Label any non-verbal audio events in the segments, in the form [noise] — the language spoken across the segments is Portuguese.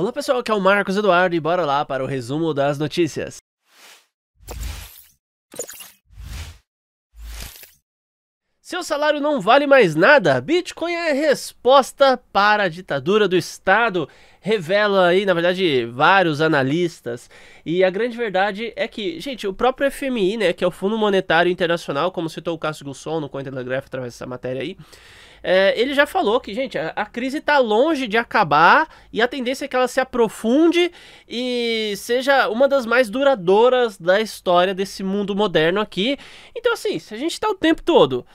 Olá pessoal, aqui é o Marcos Eduardo e bora lá para o resumo das notícias. Seu salário não vale mais nada? Bitcoin é resposta para a ditadura do Estado, revela aí, na verdade, vários analistas. E a grande verdade é que, gente, o próprio FMI, né, que é o Fundo Monetário Internacional, como citou o Cássio Gusson no Cointelegraph através dessa matéria aí, é, ele já falou que, gente, a, a crise está longe de acabar e a tendência é que ela se aprofunde e seja uma das mais duradouras da história desse mundo moderno aqui. Então, assim, se a gente está o tempo todo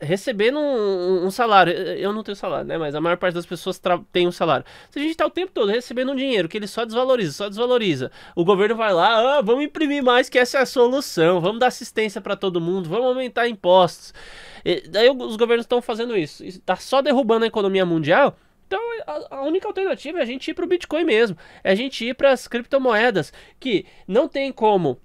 recebendo um, um, salário. Eu não tenho salário, né? Mas a maior parte das pessoas tem um salário. Se a gente tá o tempo todo recebendo um dinheiro que ele só desvaloriza, só desvaloriza, o governo vai lá, ah, vamos imprimir mais, que essa é a solução, vamos dar assistência para todo mundo, vamos aumentar impostos. E, daí os governos estão fazendo isso. está só derrubando a economia mundial. Então a, única alternativa é a gente ir para o Bitcoin mesmo, é a gente ir para as criptomoedas que não tem como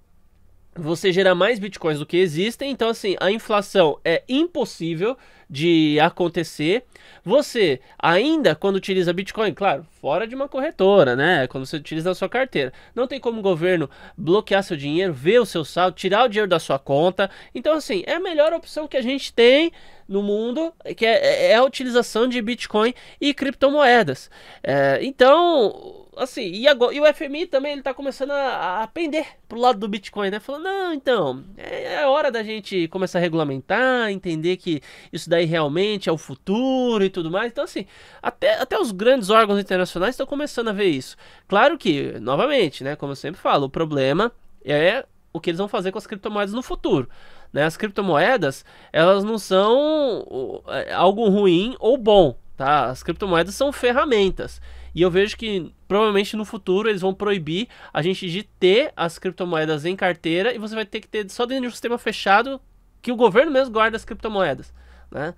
você gera mais bitcoins do que existem, então assim, a inflação é impossível de acontecer. Você ainda quando utiliza Bitcoin, claro, fora de uma corretora, né? Quando você utiliza a sua carteira, não tem como o governo bloquear seu dinheiro, ver o seu saldo, tirar o dinheiro da sua conta. Então assim, é a melhor opção que a gente tem no mundo, que é, é, é a utilização de Bitcoin e criptomoedas. É, então assim, e agora e o FMI também ele tá começando a, a pender pro lado do Bitcoin, né? Falando, não, então, é, é hora da gente começar a regulamentar, entender que isso daí realmente é o futuro e tudo mais. Então, assim, até, até os grandes órgãos internacionais estão começando a ver isso. Claro que, novamente, né, como eu sempre falo, o problema é o que eles vão fazer com as criptomoedas no futuro. Né? As criptomoedas, elas não são é, algo ruim ou bom, tá? As criptomoedas são ferramentas. E eu vejo que provavelmente no futuro eles vão proibir a gente de ter as criptomoedas em carteira e você vai ter que ter só dentro de um sistema fechado que o governo mesmo guarda as criptomoedas, né?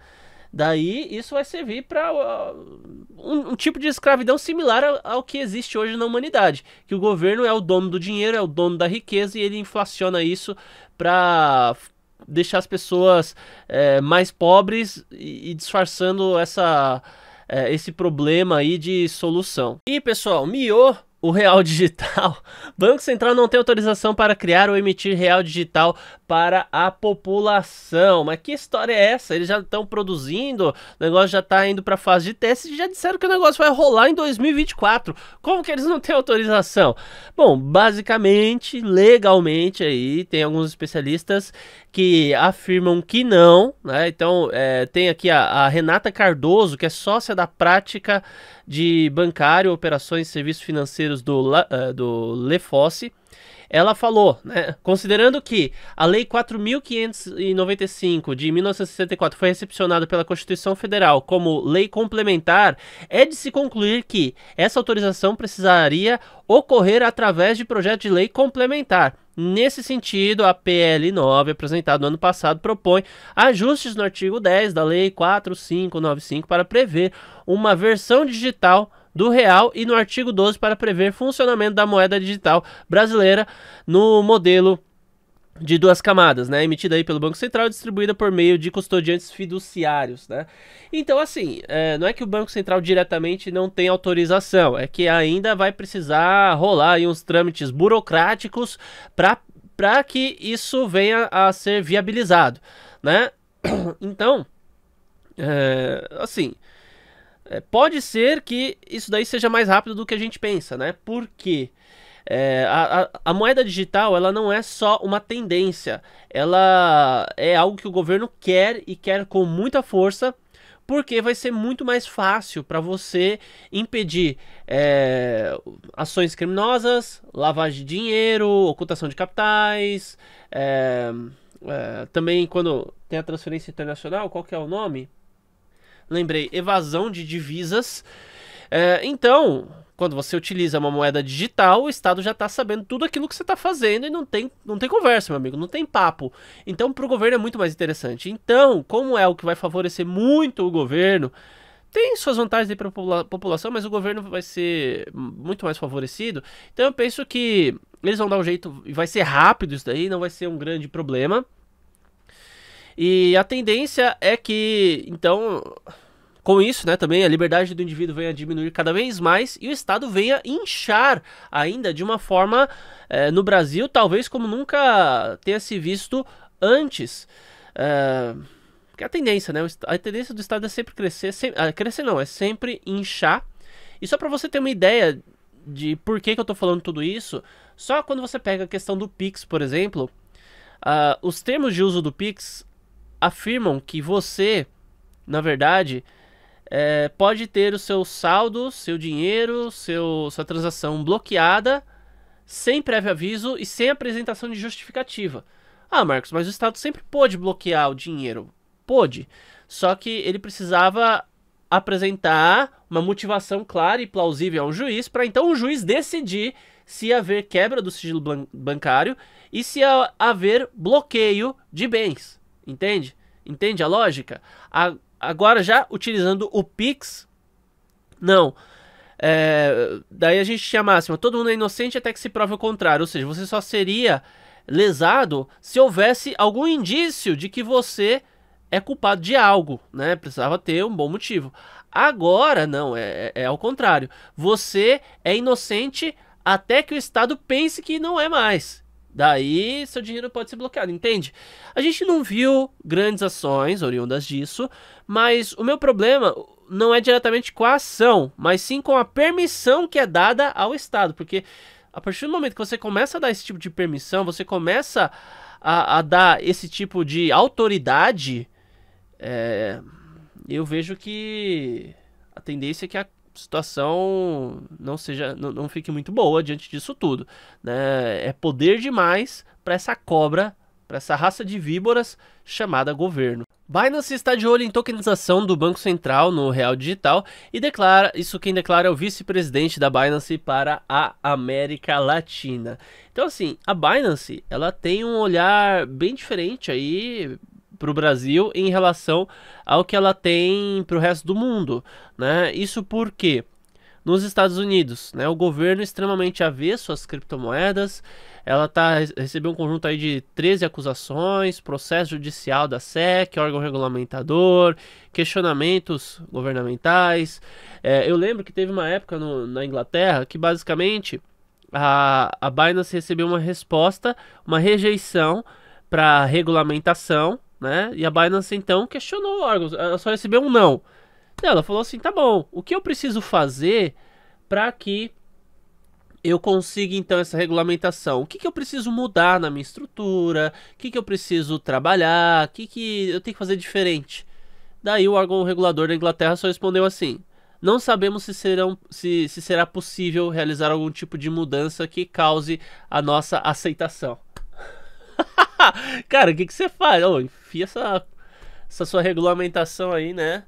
Daí isso vai servir para uh, um, um, tipo de escravidão similar ao, ao, que existe hoje na humanidade, que o governo é o dono do dinheiro, é o dono da riqueza e ele inflaciona isso para deixar as pessoas é, mais pobres e, e disfarçando essa eh, esse problema aí de solução. E pessoal, Mio o real digital. [laughs] Banco Central não tem autorização para criar ou emitir real digital para a população. Mas que história é essa? Eles já estão produzindo, o negócio já está indo para fase de teste e já disseram que o negócio vai rolar em 2024. Como que eles não têm autorização? Bom, basicamente, legalmente aí, tem alguns especialistas que afirmam que não, né? Então, é, tem aqui a, a Renata Cardoso, que é sócia da prática de bancário, operações e serviços financeiros eh, do, Le uh, do ela falou, né, considerando que a Lei 4.595 de 1964 foi recepcionada pela Constituição Federal como lei complementar, é de se concluir que essa autorização precisaria ocorrer através de projeto de lei complementar. Nesse sentido, a PL 9, apresentada no ano passado, propõe ajustes no artigo 10 da Lei 4595 para prever uma versão digital do real e no artigo 12 para prever funcionamento da moeda digital brasileira no modelo de duas camadas, né? Emitida aí pelo Banco Central e distribuída por meio de custodiantes fiduciários, né? Então, assim, é, não é que o Banco Central diretamente não tem autorização, é que ainda vai precisar rolar aí uns trâmites burocráticos para que isso venha a ser viabilizado, né? [coughs] Então, é, assim, é, pode ser que isso daí seja mais rápido do que a gente pensa, né? Por quê? É, a, a, a, moeda digital ela não é só uma tendência, ela é algo que o governo quer e quer com muita força, porque vai ser muito mais fácil para você impedir é, ações criminosas, lavagem de dinheiro, ocultação de capitais, é, é também quando tem a transferência internacional, qual que é o nome? lembrei, evasão de divisas. É, então, quando você utiliza uma moeda digital, o Estado já está sabendo tudo aquilo que você está fazendo e não tem, não tem conversa, meu amigo, não tem papo. Então, para o governo é muito mais interessante. Então, como é o que vai favorecer muito o governo, tem suas vantagens para a população, mas o governo vai ser muito mais favorecido. Então, eu penso que eles vão dar um jeito e vai ser rápido isso daí, não vai ser um grande problema. E a tendência é que, então, com isso, né, também a liberdade do indivíduo venha a diminuir cada vez mais e o Estado venha inchar ainda de uma forma eh, no Brasil, talvez como nunca tenha se visto antes. Eh, é, que a tendência, né? A tendência do Estado é sempre crescer, sempre, ah, crescer não, é sempre inchar. E só para você ter uma ideia de por que, que eu tô falando tudo isso, só quando você pega a questão do Pix, por exemplo, uh, os termos de uso do Pix afirmam que você, na verdade, é, pode ter o seu saldo, seu dinheiro, seu, sua transação bloqueada sem prévio aviso e sem apresentação de justificativa. Ah, Marcos, mas o Estado sempre pôde bloquear o dinheiro. Pôde. Só que ele precisava apresentar uma motivação clara e plausível a um juiz para então o juiz decidir se haver quebra do sigilo bancário e se haver bloqueio de bens. Entende? Entende a lógica? A, agora já utilizando o Pix, não. É, daí a gente tinha a máxima: todo mundo é inocente até que se prove o contrário. Ou seja, você só seria lesado se houvesse algum indício de que você é culpado de algo, né? Precisava ter um bom motivo. Agora, não, é, é, é ao contrário. Você é inocente até que o Estado pense que não é mais. Daí seu dinheiro pode ser bloqueado, entende? A gente não viu grandes ações oriundas disso, mas o meu problema não é diretamente com a ação, mas sim com a permissão que é dada ao Estado, porque a partir do momento que você começa a dar esse tipo de permissão, você começa a, a dar esse tipo de autoridade, é, eu vejo que a tendência é que a situação não seja não, não fique muito boa diante disso tudo, né? É poder demais para essa cobra, para essa raça de víboras chamada governo. Binance está de olho em tokenização do Banco Central no real digital e declara, isso quem declara é o vice-presidente da Binance para a América Latina. Então assim, a Binance, ela tem um olhar bem diferente aí para o Brasil em relação ao que ela tem para o resto do mundo. Né? Isso porque nos Estados Unidos, né, o governo é extremamente avesso às criptomoedas, ela tá, recebeu um conjunto aí de 13 acusações, processo judicial da SEC, órgão regulamentador, questionamentos governamentais. É, eu lembro que teve uma época no, na Inglaterra que basicamente a, a Binance recebeu uma resposta, uma rejeição para regulamentação né? E a Binance então questionou o órgão, ela só recebeu um não. Ela falou assim: tá bom, o que eu preciso fazer para que eu consiga então essa regulamentação? O que, que eu preciso mudar na minha estrutura? O que, que eu preciso trabalhar? O que, que eu tenho que fazer diferente? Daí o órgão regulador da Inglaterra só respondeu assim: não sabemos se, serão, se, se será possível realizar algum tipo de mudança que cause a nossa aceitação. Cara, o que, que você faz? Oh, enfia essa, essa sua regulamentação aí, né?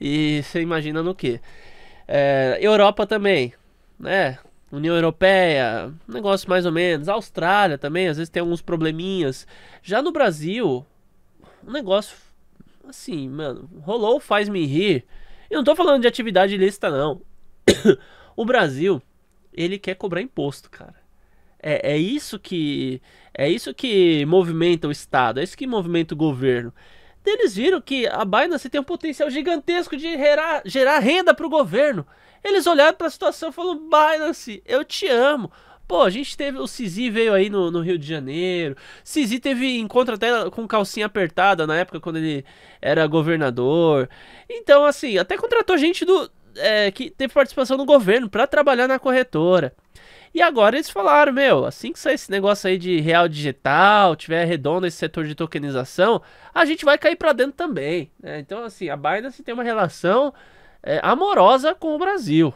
E você imagina no que? É, Europa também, né? União Europeia, negócio mais ou menos. Austrália também, às vezes tem alguns probleminhas. Já no Brasil, um negócio assim, mano, rolou faz-me rir. Eu não tô falando de atividade ilícita, não. [coughs] o Brasil, ele quer cobrar imposto, cara. É, é isso que é isso que movimenta o Estado, é isso que movimenta o governo. Eles viram que a Binance tem um potencial gigantesco de gerar, gerar renda para o governo. Eles olharam para a situação e falaram: Binance, eu te amo. Pô, a gente teve. O Sisi veio aí no, no, Rio de Janeiro. Sisi teve encontro até com calcinha apertada na época quando ele era governador. Então, assim, até contratou gente do. É, que teve participação no governo para trabalhar na corretora. E agora eles falaram, meu, assim que sair esse negócio aí de real digital, tiver redondo esse setor de tokenização, a gente vai cair para dentro também. Né? Então, assim, a Binance tem uma relação é, amorosa com o Brasil.